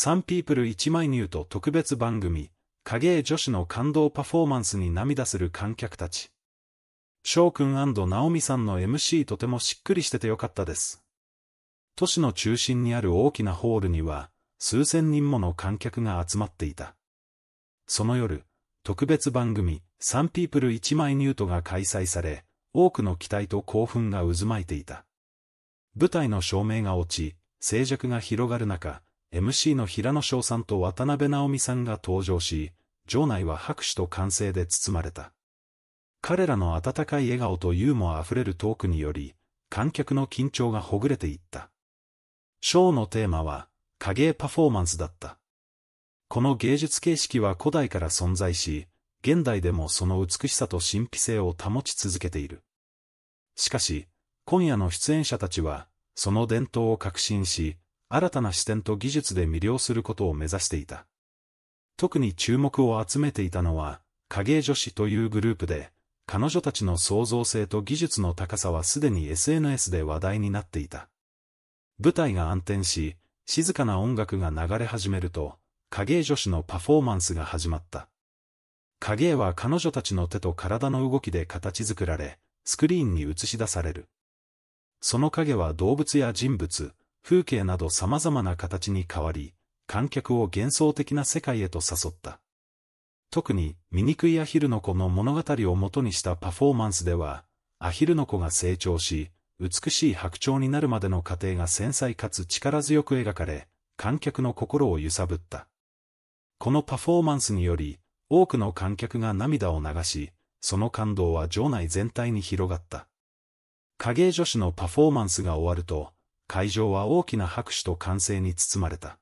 サンピープル1枚ニュート特別番組、影絵女子の感動パフォーマンスに涙する観客たち。翔くん直美さんの MC とてもしっくりしててよかったです。都市の中心にある大きなホールには、数千人もの観客が集まっていた。その夜、特別番組、サンピープル1枚ニュートが開催され、多くの期待と興奮が渦巻いていた。舞台の照明が落ち、静寂が広がる中、MC の平野翔さんと渡辺直美さんが登場し、場内は拍手と歓声で包まれた。彼らの温かい笑顔とユーモア溢れるトークにより、観客の緊張がほぐれていった。ショーのテーマは、影絵パフォーマンスだった。この芸術形式は古代から存在し、現代でもその美しさと神秘性を保ち続けている。しかし、今夜の出演者たちは、その伝統を革新し、新たな視点と技術で魅了することを目指していた。特に注目を集めていたのは、影絵女子というグループで、彼女たちの創造性と技術の高さはすでに SNS で話題になっていた。舞台が暗転し、静かな音楽が流れ始めると、影絵女子のパフォーマンスが始まった。影絵は彼女たちの手と体の動きで形作られ、スクリーンに映し出される。その影は動物や人物、風景など様々な形に変わり、観客を幻想的な世界へと誘った。特に、醜いアヒルの子の物語を元にしたパフォーマンスでは、アヒルの子が成長し、美しい白鳥になるまでの過程が繊細かつ力強く描かれ、観客の心を揺さぶった。このパフォーマンスにより、多くの観客が涙を流し、その感動は場内全体に広がった。影絵女子のパフォーマンスが終わると、会場は大きな拍手と歓声に包まれた。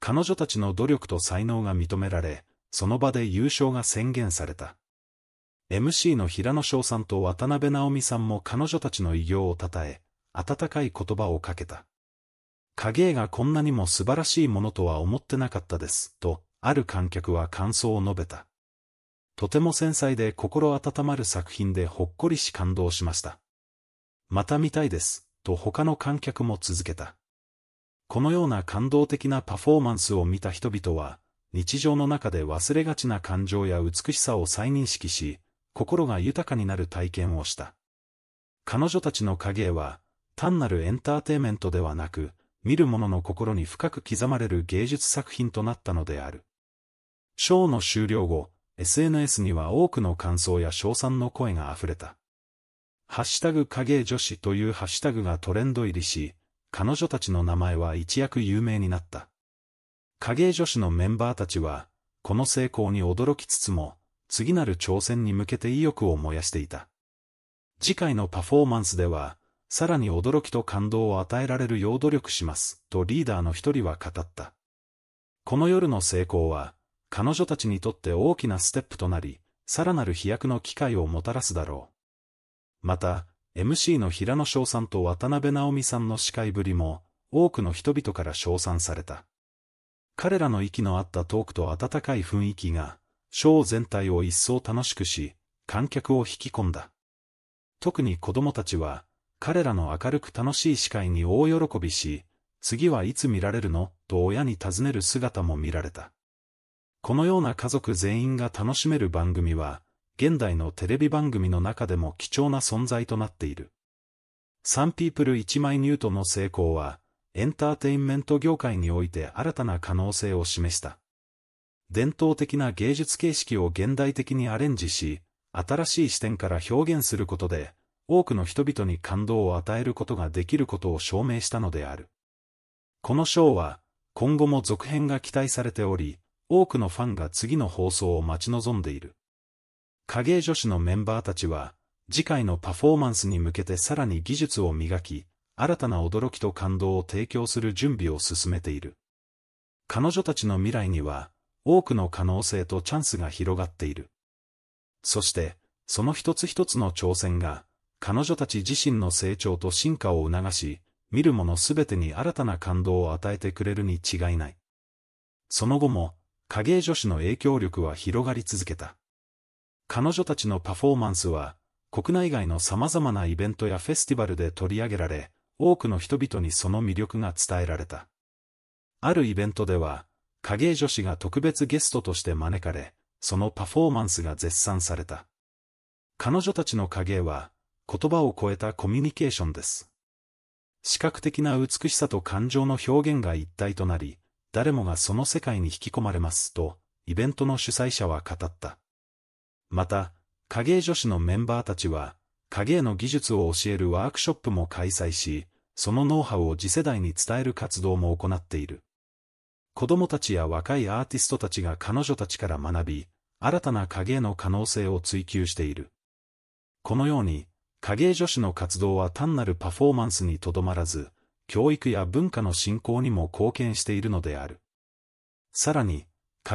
彼女たちの努力と才能が認められ、その場で優勝が宣言された。MC の平野翔さんと渡辺直美さんも彼女たちの偉業を称え、温かい言葉をかけた。影絵がこんなにも素晴らしいものとは思ってなかったです、と、ある観客は感想を述べた。とても繊細で心温まる作品でほっこりし感動しました。また見たいです。と他の観客も続けた。このような感動的なパフォーマンスを見た人々は、日常の中で忘れがちな感情や美しさを再認識し、心が豊かになる体験をした。彼女たちの影絵は、単なるエンターテイメントではなく、見る者の心に深く刻まれる芸術作品となったのである。ショーの終了後、SNS には多くの感想や称賛の声が溢れた。ハッシュタグ影女子というハッシュタグがトレンド入りし、彼女たちの名前は一躍有名になった。影女子のメンバーたちは、この成功に驚きつつも、次なる挑戦に向けて意欲を燃やしていた。次回のパフォーマンスでは、さらに驚きと感動を与えられるよう努力します、とリーダーの一人は語った。この夜の成功は、彼女たちにとって大きなステップとなり、さらなる飛躍の機会をもたらすだろう。また、MC の平野翔さんと渡辺直美さんの司会ぶりも、多くの人々から称賛された。彼らの息の合ったトークと温かい雰囲気が、ショー全体を一層楽しくし、観客を引き込んだ。特に子供たちは、彼らの明るく楽しい司会に大喜びし、次はいつ見られるのと親に尋ねる姿も見られた。このような家族全員が楽しめる番組は、現代のテレビ番組の中でも貴重な存在となっている。サンピープル1枚ニュートの成功は、エンターテインメント業界において新たな可能性を示した。伝統的な芸術形式を現代的にアレンジし、新しい視点から表現することで、多くの人々に感動を与えることができることを証明したのである。この賞は、今後も続編が期待されており、多くのファンが次の放送を待ち望んでいる。影絵女子のメンバーたちは、次回のパフォーマンスに向けてさらに技術を磨き、新たな驚きと感動を提供する準備を進めている。彼女たちの未来には、多くの可能性とチャンスが広がっている。そして、その一つ一つの挑戦が、彼女たち自身の成長と進化を促し、見るものすべてに新たな感動を与えてくれるに違いない。その後も、影絵女子の影響力は広がり続けた。彼女たちのパフォーマンスは、国内外の様々なイベントやフェスティバルで取り上げられ、多くの人々にその魅力が伝えられた。あるイベントでは、影絵女子が特別ゲストとして招かれ、そのパフォーマンスが絶賛された。彼女たちの影絵は、言葉を超えたコミュニケーションです。視覚的な美しさと感情の表現が一体となり、誰もがその世界に引き込まれますと、イベントの主催者は語った。また、影絵女子のメンバーたちは、影絵の技術を教えるワークショップも開催し、そのノウハウを次世代に伝える活動も行っている。子供たちや若いアーティストたちが彼女たちから学び、新たな影絵の可能性を追求している。このように、影絵女子の活動は単なるパフォーマンスにとどまらず、教育や文化の振興にも貢献しているのである。さらに、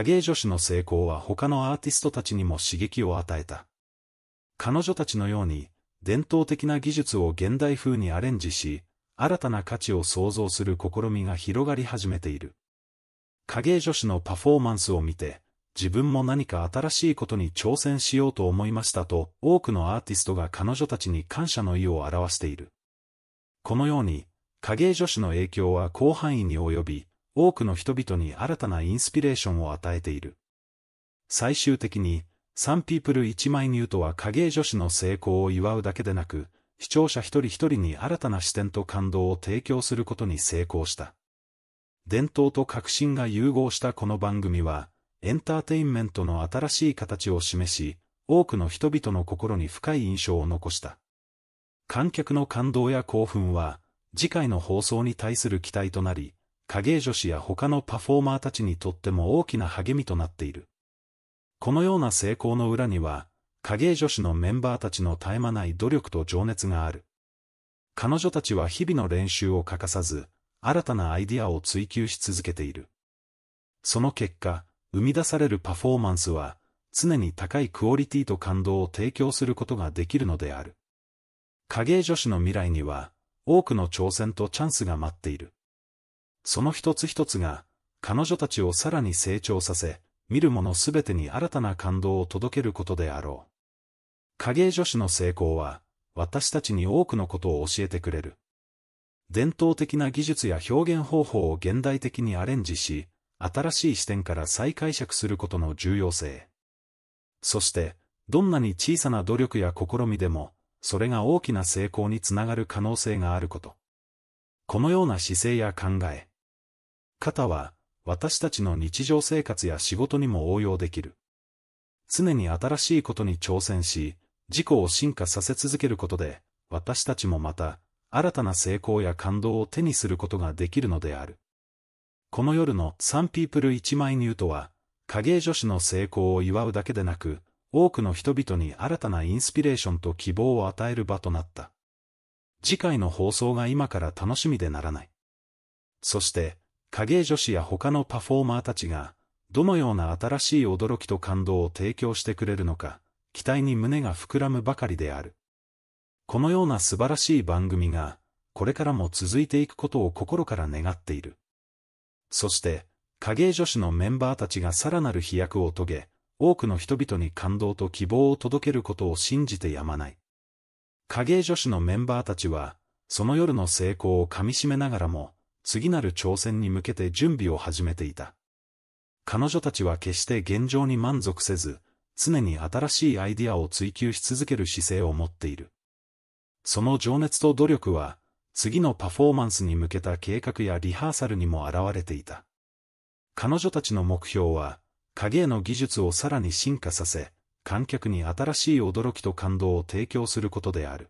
影絵女子の成功は他のアーティストたちにも刺激を与えた。彼女たちのように、伝統的な技術を現代風にアレンジし、新たな価値を創造する試みが広がり始めている。影絵女子のパフォーマンスを見て、自分も何か新しいことに挑戦しようと思いましたと、多くのアーティストが彼女たちに感謝の意を表している。このように、影絵女子の影響は広範囲に及び、多くの人々に新たなインスピレーションを与えている。最終的に、サンピープル一枚ニュートは影絵女子の成功を祝うだけでなく、視聴者一人一人に新たな視点と感動を提供することに成功した。伝統と革新が融合したこの番組は、エンターテインメントの新しい形を示し、多くの人々の心に深い印象を残した。観客の感動や興奮は、次回の放送に対する期待となり、影絵女子や他のパフォーマーたちにとっても大きな励みとなっている。このような成功の裏には、影絵女子のメンバーたちの絶え間ない努力と情熱がある。彼女たちは日々の練習を欠かさず、新たなアイディアを追求し続けている。その結果、生み出されるパフォーマンスは、常に高いクオリティと感動を提供することができるのである。影絵女子の未来には、多くの挑戦とチャンスが待っている。その一つ一つが、彼女たちをさらに成長させ、見るものすべてに新たな感動を届けることであろう。影絵女子の成功は、私たちに多くのことを教えてくれる。伝統的な技術や表現方法を現代的にアレンジし、新しい視点から再解釈することの重要性。そして、どんなに小さな努力や試みでも、それが大きな成功につながる可能性があること。このような姿勢や考え、型は、私たちの日常生活や仕事にも応用できる。常に新しいことに挑戦し、自己を進化させ続けることで、私たちもまた、新たな成功や感動を手にすることができるのである。この夜のサンピープル一枚ニュートは、影絵女子の成功を祝うだけでなく、多くの人々に新たなインスピレーションと希望を与える場となった。次回の放送が今から楽しみでならない。そして、影絵女子や他のパフォーマーたちが、どのような新しい驚きと感動を提供してくれるのか、期待に胸が膨らむばかりである。このような素晴らしい番組が、これからも続いていくことを心から願っている。そして、影絵女子のメンバーたちがさらなる飛躍を遂げ、多くの人々に感動と希望を届けることを信じてやまない。影絵女子のメンバーたちは、その夜の成功をかみしめながらも、次なる挑戦に向けて準備を始めていた。彼女たちは決して現状に満足せず、常に新しいアイディアを追求し続ける姿勢を持っている。その情熱と努力は、次のパフォーマンスに向けた計画やリハーサルにも現れていた。彼女たちの目標は、影絵の技術をさらに進化させ、観客に新しい驚きと感動を提供することである。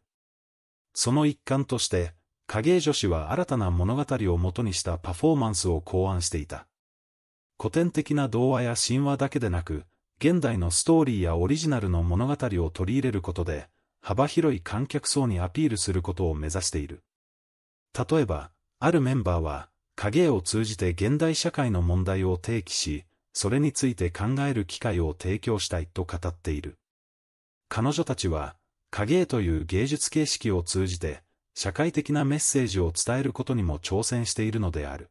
その一環として、影絵女子は新たな物語をもとにしたパフォーマンスを考案していた。古典的な童話や神話だけでなく、現代のストーリーやオリジナルの物語を取り入れることで、幅広い観客層にアピールすることを目指している。例えば、あるメンバーは、影絵を通じて現代社会の問題を提起し、それについて考える機会を提供したいと語っている。彼女たちは、影絵という芸術形式を通じて、社会的なメッセージを伝えることにも挑戦しているのである。